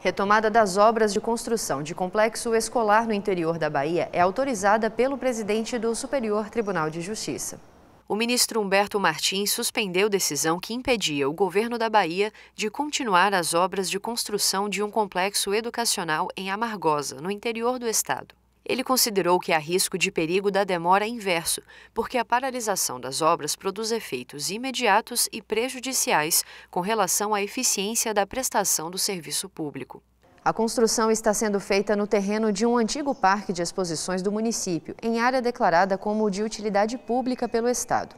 Retomada das obras de construção de complexo escolar no interior da Bahia é autorizada pelo presidente do Superior Tribunal de Justiça. O ministro Humberto Martins suspendeu decisão que impedia o governo da Bahia de continuar as obras de construção de um complexo educacional em Amargosa, no interior do estado. Ele considerou que há risco de perigo da demora inverso, porque a paralisação das obras produz efeitos imediatos e prejudiciais com relação à eficiência da prestação do serviço público. A construção está sendo feita no terreno de um antigo parque de exposições do município, em área declarada como de utilidade pública pelo Estado.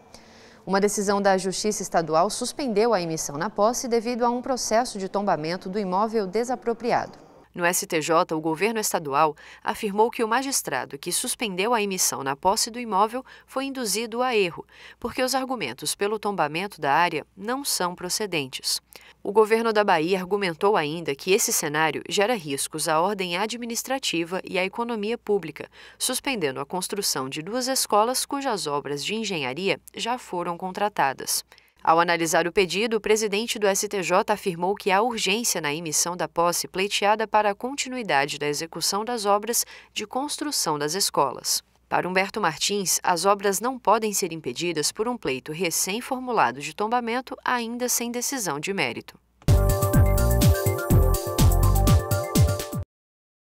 Uma decisão da Justiça Estadual suspendeu a emissão na posse devido a um processo de tombamento do imóvel desapropriado. No STJ, o governo estadual afirmou que o magistrado que suspendeu a emissão na posse do imóvel foi induzido a erro, porque os argumentos pelo tombamento da área não são procedentes. O governo da Bahia argumentou ainda que esse cenário gera riscos à ordem administrativa e à economia pública, suspendendo a construção de duas escolas cujas obras de engenharia já foram contratadas. Ao analisar o pedido, o presidente do STJ afirmou que há urgência na emissão da posse pleiteada para a continuidade da execução das obras de construção das escolas. Para Humberto Martins, as obras não podem ser impedidas por um pleito recém-formulado de tombamento, ainda sem decisão de mérito.